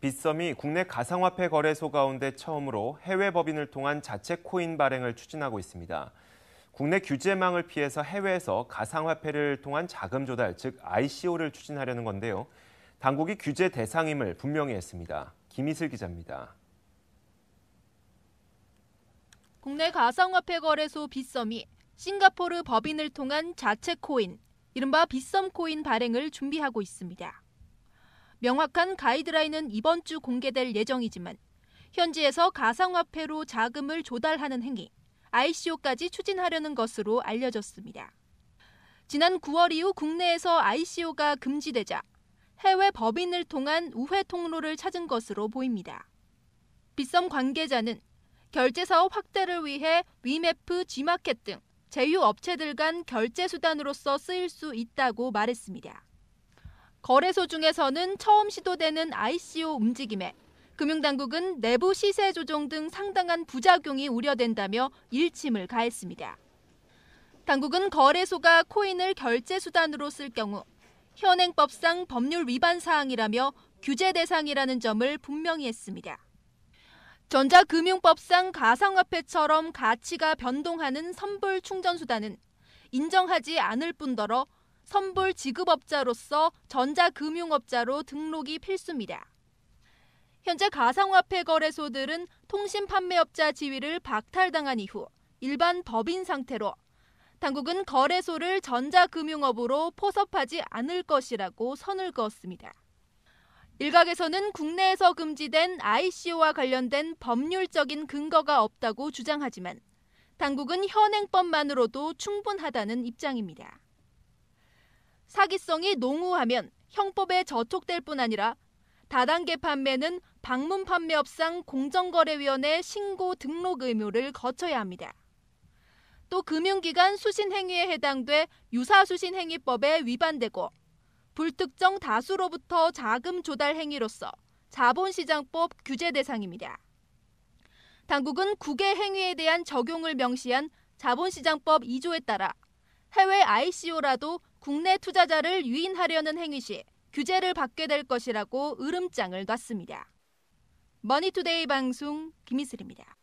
빗썸이 국내 가상화폐 거래소 가운데 처음으로 해외 법인을 통한 자체 코인 발행을 추진하고 있습니다. 국내 규제망을 피해서 해외에서 가상화폐를 통한 자금 조달, 즉 ICO를 추진하려는 건데요. 당국이 규제 대상임을 분명히 했습니다. 김희슬 기자입니다. 국내 가상화폐 거래소 빗썸이 싱가포르 법인을 통한 자체 코인, 이른바 빗썸 코인 발행을 준비하고 있습니다. 명확한 가이드라인은 이번 주 공개될 예정이지만 현지에서 가상화폐로 자금을 조달하는 행위, ICO까지 추진하려는 것으로 알려졌습니다. 지난 9월 이후 국내에서 ICO가 금지되자 해외 법인을 통한 우회 통로를 찾은 것으로 보입니다. 빗썸 관계자는 결제 사업 확대를 위해 위메프, 지마켓등 제휴 업체들 간 결제 수단으로서 쓰일 수 있다고 말했습니다. 거래소 중에서는 처음 시도되는 ICO 움직임에 금융당국은 내부 시세 조정 등 상당한 부작용이 우려된다며 일침을 가했습니다. 당국은 거래소가 코인을 결제 수단으로 쓸 경우 현행법상 법률 위반 사항이라며 규제 대상이라는 점을 분명히 했습니다. 전자금융법상 가상화폐처럼 가치가 변동하는 선불 충전 수단은 인정하지 않을 뿐더러 선불 지급업자로서 전자금융업자로 등록이 필수입니다. 현재 가상화폐 거래소들은 통신 판매업자 지위를 박탈당한 이후 일반 법인 상태로 당국은 거래소를 전자금융업으로 포섭하지 않을 것이라고 선을 그었습니다. 일각에서는 국내에서 금지된 ICO와 관련된 법률적인 근거가 없다고 주장하지만 당국은 현행법만으로도 충분하다는 입장입니다. 사기성이 농후하면 형법에 저촉될 뿐 아니라 다단계 판매는 방문 판매업상 공정거래위원회 신고 등록 의무를 거쳐야 합니다. 또 금융기관 수신행위에 해당돼 유사수신행위법에 위반되고 불특정 다수로부터 자금 조달 행위로서 자본시장법 규제 대상입니다. 당국은 국외 행위에 대한 적용을 명시한 자본시장법 2조에 따라 해외 ICO라도 국내 투자자를 유인하려는 행위 시 규제를 받게 될 것이라고 으름장을 놨습니다. 머니투데이 방송 김희슬입니다.